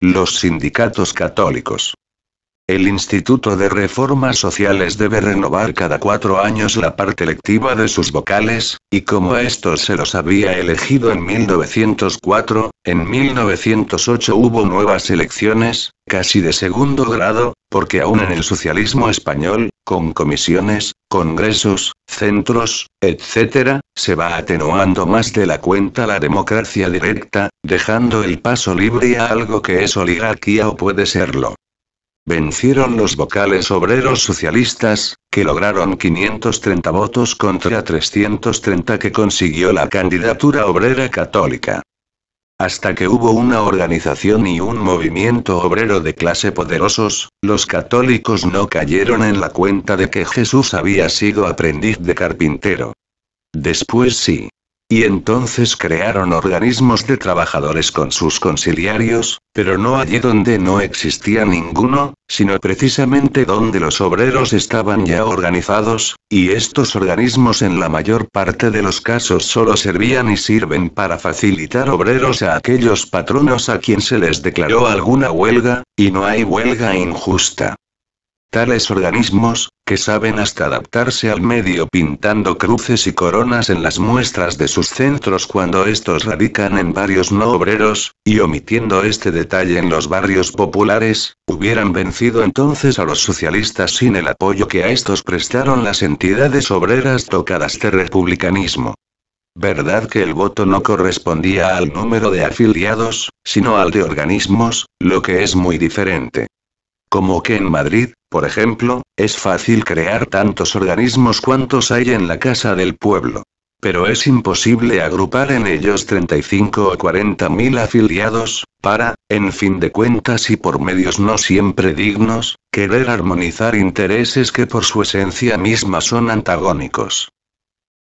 Los sindicatos católicos. El Instituto de Reformas Sociales debe renovar cada cuatro años la parte lectiva de sus vocales, y como a estos se los había elegido en 1904, en 1908 hubo nuevas elecciones, casi de segundo grado, porque aún en el socialismo español, con comisiones, congresos, centros, etc., se va atenuando más de la cuenta la democracia directa, dejando el paso libre a algo que es oligarquía o puede serlo. Vencieron los vocales obreros socialistas, que lograron 530 votos contra 330 que consiguió la candidatura obrera católica. Hasta que hubo una organización y un movimiento obrero de clase poderosos, los católicos no cayeron en la cuenta de que Jesús había sido aprendiz de carpintero. Después sí. Y entonces crearon organismos de trabajadores con sus conciliarios, pero no allí donde no existía ninguno, sino precisamente donde los obreros estaban ya organizados, y estos organismos en la mayor parte de los casos solo servían y sirven para facilitar obreros a aquellos patronos a quien se les declaró alguna huelga, y no hay huelga injusta. Tales organismos, que saben hasta adaptarse al medio pintando cruces y coronas en las muestras de sus centros cuando estos radican en varios no obreros, y omitiendo este detalle en los barrios populares, hubieran vencido entonces a los socialistas sin el apoyo que a estos prestaron las entidades obreras tocadas de republicanismo. ¿Verdad que el voto no correspondía al número de afiliados, sino al de organismos, lo que es muy diferente? Como que en Madrid, por ejemplo, es fácil crear tantos organismos cuantos hay en la casa del pueblo. Pero es imposible agrupar en ellos 35 o 40 mil afiliados, para, en fin de cuentas y por medios no siempre dignos, querer armonizar intereses que por su esencia misma son antagónicos.